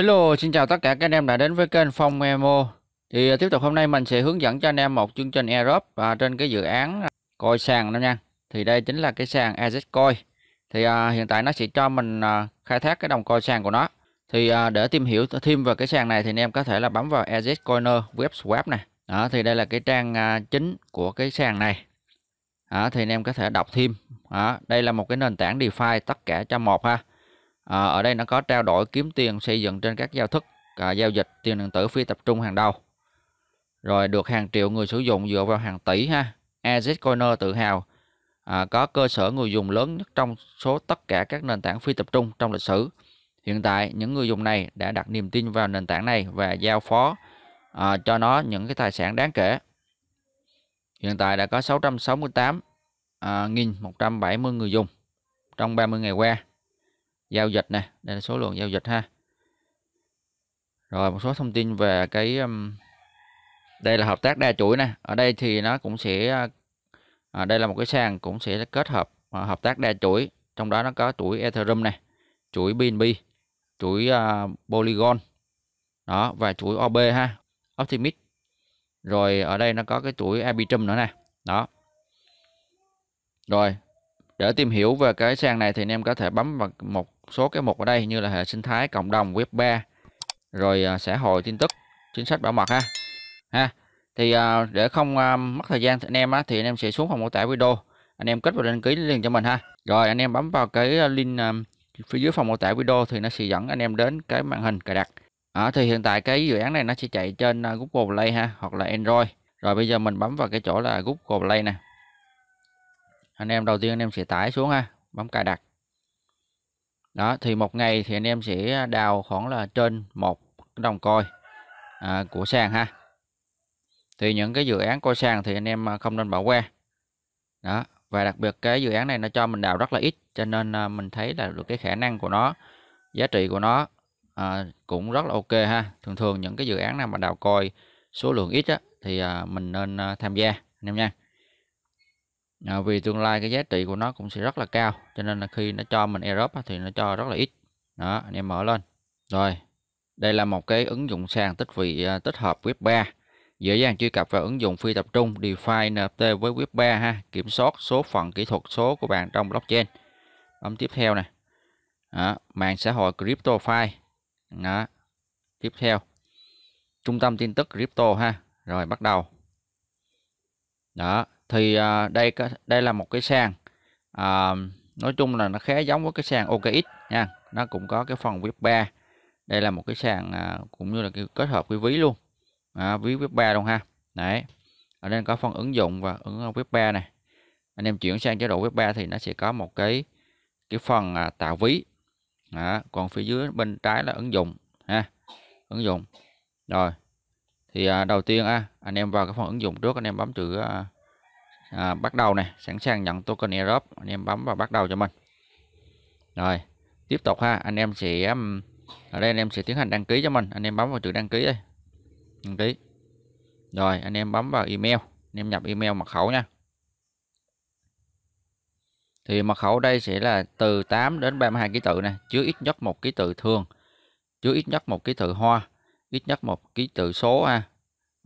Hello, xin chào tất cả các anh em đã đến với kênh Phong Memo. Thì à, tiếp tục hôm nay mình sẽ hướng dẫn cho anh em một chương trình Europe và trên cái dự án coi sàn đó nha. Thì đây chính là cái sàn Azcoin. Thì à, hiện tại nó sẽ cho mình à, khai thác cái đồng coi sàn của nó. Thì à, để tìm hiểu thêm về cái sàn này thì anh em có thể là bấm vào Azcoiner web swap này. Đó, thì đây là cái trang à, chính của cái sàn này. Đó, thì anh em có thể đọc thêm. Đó, đây là một cái nền tảng DeFi tất cả cho một ha à, ở đây nó có trao đổi kiếm tiền xây dựng trên các giao thức à, giao dịch tiền điện tử phi tập trung hàng đầu rồi được hàng triệu người sử dụng dựa vào hàng tỷ ha AZ Coiner tự hào à, có cơ sở người dùng lớn nhất trong số tất cả các nền tảng phi tập trung trong lịch sử hiện tại những người dùng này đã đặt niềm tin vào nền tảng này và giao phó à, cho nó những cái tài sản đáng kể hiện tại đã có 668 à, 170 người dùng trong 30 ngày qua giao dịch nè đây là số lượng giao dịch ha rồi một số thông tin về cái um, đây là hợp tác đa chuỗi nè ở đây thì nó cũng sẽ ở à, à, đây là một cái sàn cũng sẽ kết hợp à, hợp tác đa chuỗi trong đó nó có chuỗi Ethereum này chuỗi BNB chuỗi uh, Polygon đó và chuỗi OB ha Optimist rồi ở đây nó có cái chuỗi Arbitrum nữa nè đó rồi để tìm hiểu về cái sàn này thì anh em có thể bấm vào một số cái mục ở đây như là hệ sinh thái cộng đồng web 3 rồi xã à, hội tin tức chính sách bảo mật ha ha thì à, để không à, mất thời gian anh em á, thì anh em sẽ xuống phòng mô tả video anh em kết vào đăng ký liền cho mình ha rồi anh em bấm vào cái link phía dưới phòng mô tả video thì nó sẽ dẫn anh em đến cái màn hình cài đặt ở thì hiện tại cái dự án này nó sẽ chạy trên Google Play ha hoặc là Android rồi bây giờ mình bấm vào cái chỗ là Google Play nè anh em đầu tiên anh em sẽ tải xuống ha bấm cài đặt đó thì một ngày thì anh em sẽ đào khoảng là trên một đồng coi à, của sàn ha thì những cái dự án coi sàn thì anh em à, không nên bỏ qua đó và đặc biệt cái dự án này nó cho mình đào rất là ít cho nên à, mình thấy là được cái khả năng của nó giá trị của nó à, cũng rất là ok ha thường thường những cái dự án nào mà đào coi số lượng ít á, thì à, mình nên à, tham gia anh em nha à, vì tương lai cái giá trị của nó cũng sẽ rất là cao cho nên là khi nó cho mình Europe thì nó cho rất là ít đó anh em mở lên rồi đây là một cái ứng dụng sàn tích vị à, tích hợp web 3 dễ dàng truy cập vào ứng dụng phi tập trung DeFi NFT với web 3 ha kiểm soát số phận kỹ thuật số của bạn trong blockchain ấm tiếp theo này đó, mạng xã hội CryptoFi đó tiếp theo trung tâm tin tức crypto ha rồi bắt đầu đó thì à, đây đây là một cái sàn à, nói chung là nó khá giống với cái sàn OKX nha nó cũng có cái phần web 3 đây là một cái sàn à, cũng như là cái kết hợp với ví luôn à, ví web 3 luôn ha đấy ở đây có phần ứng dụng và ứng web 3 này anh em chuyển sang chế độ web 3 thì nó sẽ có một cái cái phần à, tạo ví đó. còn phía dưới bên trái là ứng dụng ha ứng dụng rồi thì à, đầu tiên à, anh em vào cái phần ứng dụng trước anh em bấm chữ à, à, bắt đầu này sẵn sàng nhận token europe anh em bấm vào bắt đầu cho mình rồi tiếp tục ha anh em sẽ um, ở đây anh em sẽ tiến hành đăng ký cho mình anh em bấm vào chữ đăng ký đây đăng ký rồi anh em bấm vào email anh em nhập email mật khẩu nha thì mật khẩu đây sẽ là từ 8 đến 32 ký tự này chứa ít nhất một ký tự thường chứa ít nhất một ký tự hoa ít nhất một ký tự số ha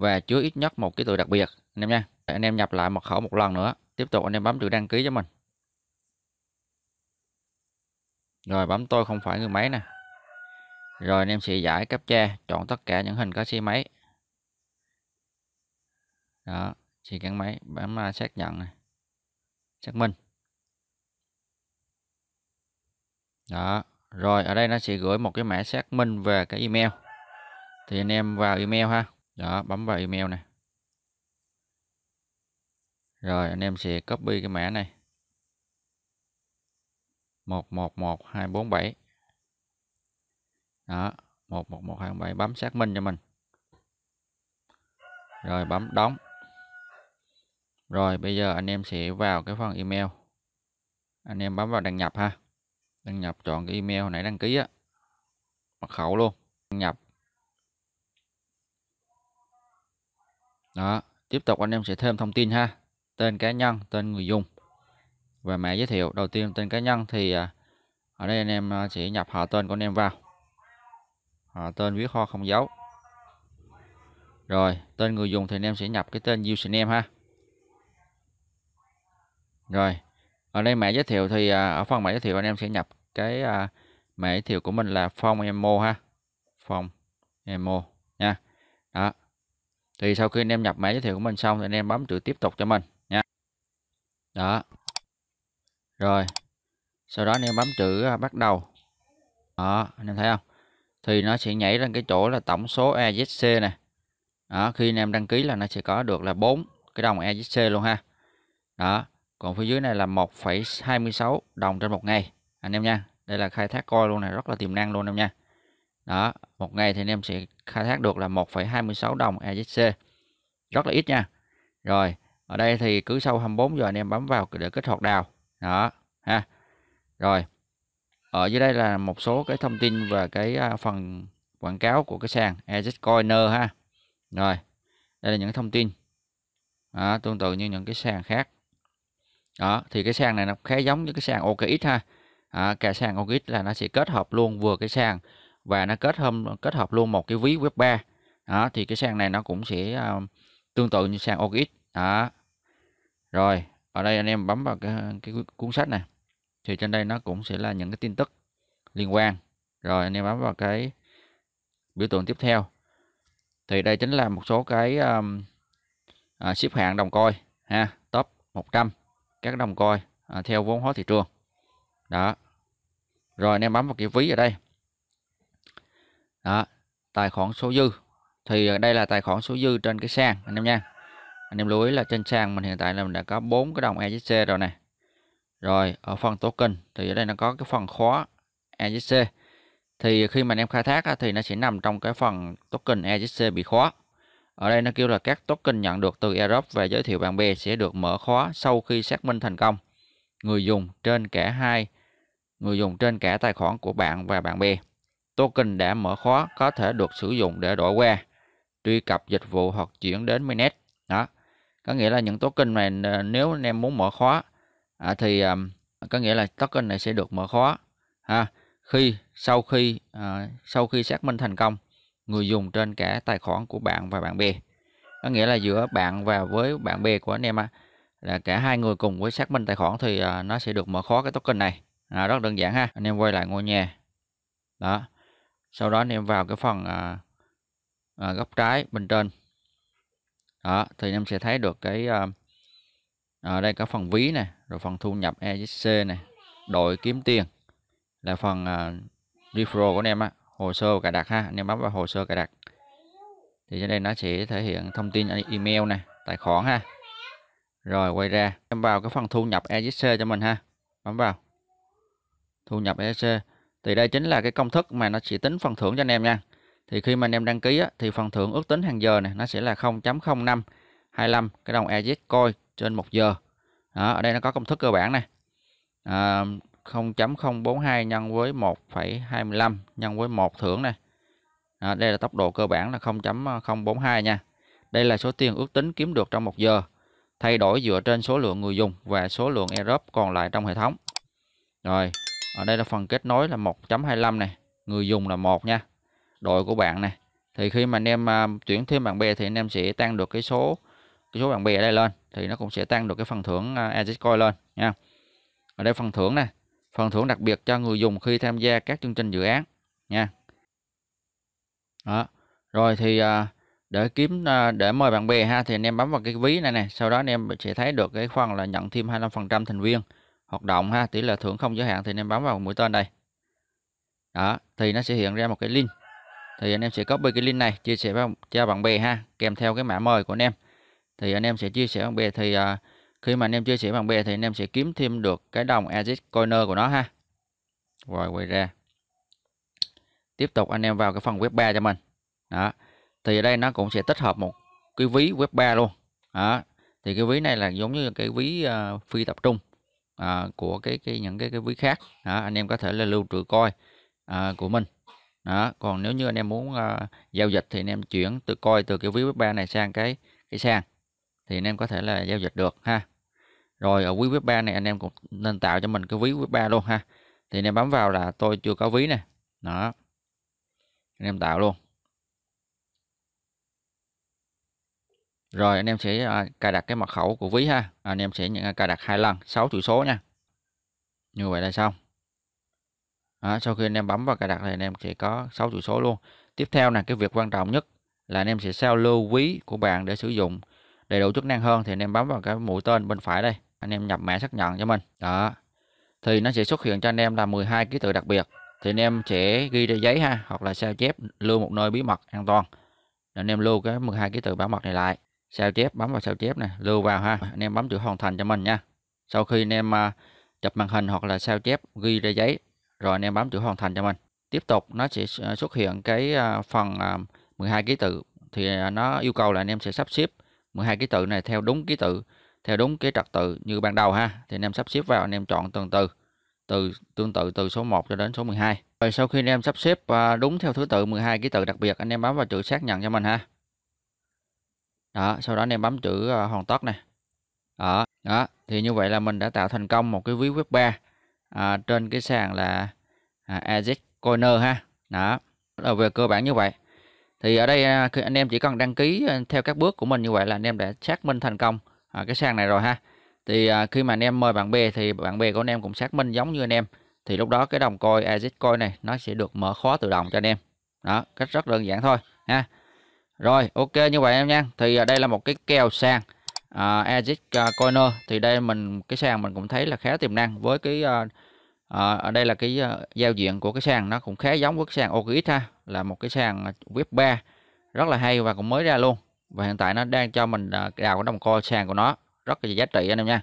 và chứa ít nhất một ký tự đặc biệt anh em nha anh em nhập lại mật khẩu một lần nữa tiếp tục anh em bấm chữ đăng ký cho mình rồi bấm tôi không phải người máy nè rồi anh em sẽ giải captcha chọn tất cả những hình có xe máy đó chỉ gắn máy bấm à, xác nhận này xác minh đó rồi ở đây nó sẽ gửi một cái mã xác minh về cái email thì anh em vào email ha đó bấm vào email này rồi anh em sẽ copy cái mã này 111247 đó 111247 bấm xác minh cho mình rồi bấm đóng rồi bây giờ anh em sẽ vào cái phần email anh em bấm vào đăng nhập ha đăng nhập chọn cái email hồi nãy đăng ký á mật khẩu luôn đăng nhập đó tiếp tục anh em sẽ thêm thông tin ha tên cá nhân tên người dùng và mã giới thiệu đầu tiên tên cá nhân thì à, ở đây anh em à, sẽ nhập họ tên của anh em vào họ tên viết kho không dấu rồi tên người dùng thì anh em sẽ nhập cái tên username ha rồi ở đây mã giới thiệu thì à, ở phần mã giới thiệu anh em sẽ nhập cái mã giới thiệu của mình là phong emo ha phong emo nha đó thì sau khi anh em nhập mã giới thiệu của mình xong thì anh em bấm chữ tiếp tục cho mình nha đó rồi sau đó anh em bấm chữ à, bắt đầu đó anh em thấy không thì nó sẽ nhảy lên cái chỗ là tổng số EZC này đó khi anh em đăng ký là nó sẽ có được là 4 cái đồng EZC luôn ha đó còn phía dưới này là 1,26 đồng trên một ngày anh em nha đây là khai thác coi luôn này rất là tiềm năng luôn anh em nha đó một ngày thì anh em sẽ khai thác được là 1,26 đồng ezc rất là ít nha rồi ở đây thì cứ sau 24 giờ anh em bấm vào để kích hoạt đào đó ha rồi ở dưới đây là một số cái thông tin và cái à, phần quảng cáo của cái sàn ezcoiner ha rồi đây là những thông tin đó, tương tự như những cái sàn khác đó thì cái sàn này nó khá giống như cái sàn OKX ha à, cả sàn OKX là nó sẽ kết hợp luôn vừa cái sàn và nó kết hợp kết hợp luôn một cái ví web 3 đó, thì cái sàn này nó cũng sẽ uh, tương tự như sàn OKX đó rồi ở đây anh em bấm vào cái, cái cuốn sách này thì trên đây nó cũng sẽ là những cái tin tức liên quan rồi anh em bấm vào cái biểu tượng tiếp theo thì đây chính là một số cái um, à, xếp hạng đồng coi ha top 100 các đồng coi à, theo vốn hóa thị trường đó rồi anh em bấm vào cái ví ở đây đó tài khoản số dư thì à, đây là tài khoản số dư trên cái sàn anh em nha anh em lưu ý là trên sàn mình hiện tại là mình đã có bốn cái đồng EJC rồi này rồi ở phần token thì ở đây nó có cái phần khóa EJC thì khi mà anh em khai thác thì nó sẽ nằm trong cái phần token EJC bị khóa ở đây nó kêu là các token nhận được từ Europe và giới thiệu bạn bè sẽ được mở khóa sau khi xác minh thành công người dùng trên cả hai người dùng trên cả tài khoản của bạn và bạn bè Token đã mở khóa có thể được sử dụng để đổi qua, truy cập dịch vụ hoặc chuyển đến mainnet. Đó. Có nghĩa là những token này ờ, nếu anh em muốn mở khóa à, thì um, có nghĩa là token này sẽ được mở khóa ha. Khi sau khi à, sau khi xác minh thành công người dùng trên cả tài khoản của bạn và bạn bè. Có nghĩa là giữa bạn và với bạn bè của anh em à, là cả hai người cùng với xác minh tài khoản thì à, nó sẽ được mở khóa cái token này. À, rất đơn giản ha. Anh em quay lại ngôi nhà. Đó sau đó anh em vào cái phần à, à, góc trái bên trên đó thì anh em sẽ thấy được cái à, ở đây có phần ví này rồi phần thu nhập EJC này đội kiếm tiền là phần à, referral của anh em á hồ sơ cài đặt ha anh em bấm vào hồ sơ cài đặt thì trên đây nó sẽ thể hiện thông tin email này tài khoản ha rồi quay ra em vào cái phần thu nhập EJC cho mình ha bấm vào thu nhập EJC thì đây chính là cái công thức mà nó chỉ tính phần thưởng cho anh em nha thì khi mà anh em đăng ký á, thì phần thưởng ước tính hàng giờ này nó sẽ là 0.0525 cái đồng EZ coin trên 1 giờ đó, ở đây nó có công thức cơ bản này à, 0.042 nhân với 1.25 nhân với 1 thưởng này à, đây là tốc độ cơ bản là 0.042 nha đây là số tiền ước tính kiếm được trong 1 giờ thay đổi dựa trên số lượng người dùng và số lượng airdrop còn lại trong hệ thống rồi ở đây là phần kết nối là 1.25 này người dùng là một nha đội của bạn này thì khi mà anh em à, tuyển thêm bạn bè thì anh em sẽ tăng được cái số cái số bạn bè ở đây lên thì nó cũng sẽ tăng được cái phần thưởng uh, à, Agiscoin lên nha ở đây phần thưởng này phần thưởng đặc biệt cho người dùng khi tham gia các chương trình dự án nha đó rồi thì à, để kiếm để mời bạn bè ha thì anh em bấm vào cái ví này này sau đó anh em sẽ thấy được cái phần là nhận thêm 25 phần trăm thành viên hoạt động ha tỷ lệ thưởng không giới hạn thì anh em bấm vào mũi tên đây đó thì nó sẽ hiện ra một cái link thì anh em sẽ copy cái link này chia sẻ với cho bạn bè ha kèm theo cái mã mời của anh em thì anh em sẽ chia sẻ bạn bè thì uh, khi mà anh em chia sẻ bạn bè thì anh em sẽ kiếm thêm được cái đồng Aziz Coiner của nó ha rồi quay ra tiếp tục anh em vào cái phần web 3 cho mình đó thì ở đây nó cũng sẽ tích hợp một cái ví web 3 luôn đó thì cái ví này là giống như cái ví uh, phi tập trung à, của cái cái những cái cái ví khác đó, anh em có thể là lưu trữ coi à, của mình đó còn nếu như anh em muốn à, giao dịch thì anh em chuyển từ coi từ cái ví web 3 này sang cái cái sàn thì anh em có thể là giao dịch được ha rồi ở ví web 3 này anh em cũng nên tạo cho mình cái ví web 3 luôn ha thì anh em bấm vào là tôi chưa có ví này, đó anh em tạo luôn Rồi anh em sẽ à, cài đặt cái mật khẩu của ví ha. À, anh em sẽ cài đặt hai lần 6 chữ số nha. Như vậy là xong. À, sau khi anh em bấm vào cài đặt thì anh em sẽ có 6 chữ số luôn. Tiếp theo là cái việc quan trọng nhất là anh em sẽ sao lưu ví của bạn để sử dụng đầy đủ chức năng hơn thì anh em bấm vào cái mũi tên bên phải đây. Anh em nhập mã xác nhận cho mình. Đó. Thì nó sẽ xuất hiện cho anh em là 12 ký tự đặc biệt. Thì anh em sẽ ghi ra giấy ha hoặc là sao chép lưu một nơi bí mật an toàn. Để anh em lưu cái 12 ký tự bảo mật này lại sao chép bấm vào sao chép này lưu vào ha à. anh em bấm chữ hoàn thành cho mình nha sau khi anh em à, chụp màn hình hoặc là sao chép ghi ra giấy rồi anh em bấm chữ hoàn thành cho mình tiếp tục nó sẽ à, xuất hiện cái phần 12 ký tự thì nó yêu cầu là anh em sẽ sắp xếp 12 ký tự này theo đúng ký tự theo đúng cái trật tự như ban đầu ha thì anh em sắp xếp vào anh em chọn từng từ từ tương tự từ số 1 cho đến số 12 rồi sau khi anh em sắp xếp đúng theo thứ tự 12 ký tự đặc biệt anh em bấm vào chữ xác nhận cho mình ha đó sau đó anh em bấm chữ ờ, hoàn tất này đó đó thì như vậy là mình đã tạo thành công một cái ví web 3 à, trên cái sàn là à, Coiner ha đó là về cơ bản như vậy thì ở đây à, anh em chỉ cần đăng ký ờ, theo các bước của mình như vậy là anh em đã xác minh thành công à, cái sàn này rồi ha thì à, khi mà anh em mời bạn bè thì bạn bè của anh em cũng xác minh giống như anh em thì lúc đó cái đồng coin Aziz này nó sẽ được mở khóa tự động cho anh em đó cách rất đơn giản thôi ha rồi ok như vậy em nha Thì à, đây là một cái kèo sàn uh, à, Exit à, Coiner Thì đây mình cái sàn mình cũng thấy là khá tiềm năng Với cái uh, uh, Ở đây là cái uh, giao diện của cái sàn Nó cũng khá giống với cái sàn OKX ha Là một cái sàn web 3 Rất là hay và cũng mới ra luôn Và hiện tại nó đang cho mình uh, đào cái đồng coi sàn của nó Rất là giá trị anh em nha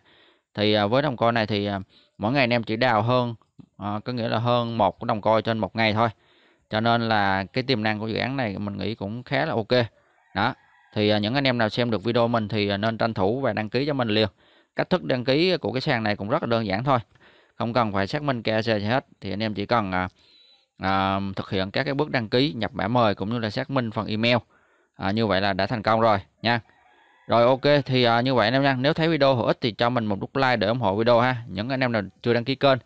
Thì uh, với đồng coi này thì uh, Mỗi ngày anh em chỉ đào hơn uh, Có nghĩa là hơn một cái đồng coi trên một ngày thôi cho nên là cái tiềm năng của dự án này mình nghĩ cũng khá là ok đó thì à, những anh em nào xem được video mình thì à, nên tranh thủ và đăng ký cho mình liền cách thức đăng ký của cái sàn này cũng rất là đơn giản thôi không cần phải xác minh KAC gì hết thì anh em chỉ cần à, à, thực hiện các cái bước đăng ký nhập mã mời cũng như là xác minh phần email à, như vậy là đã thành công rồi nha rồi ok thì à, như vậy anh em nha nếu thấy video hữu ích thì cho mình một nút like để ủng hộ video ha những anh em nào chưa đăng ký kênh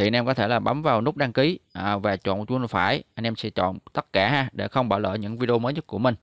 thì anh em có thể là bấm vào nút đăng ký à, và chọn chuông phải anh em sẽ chọn tất cả ha để không bỏ lỡ những video mới nhất của mình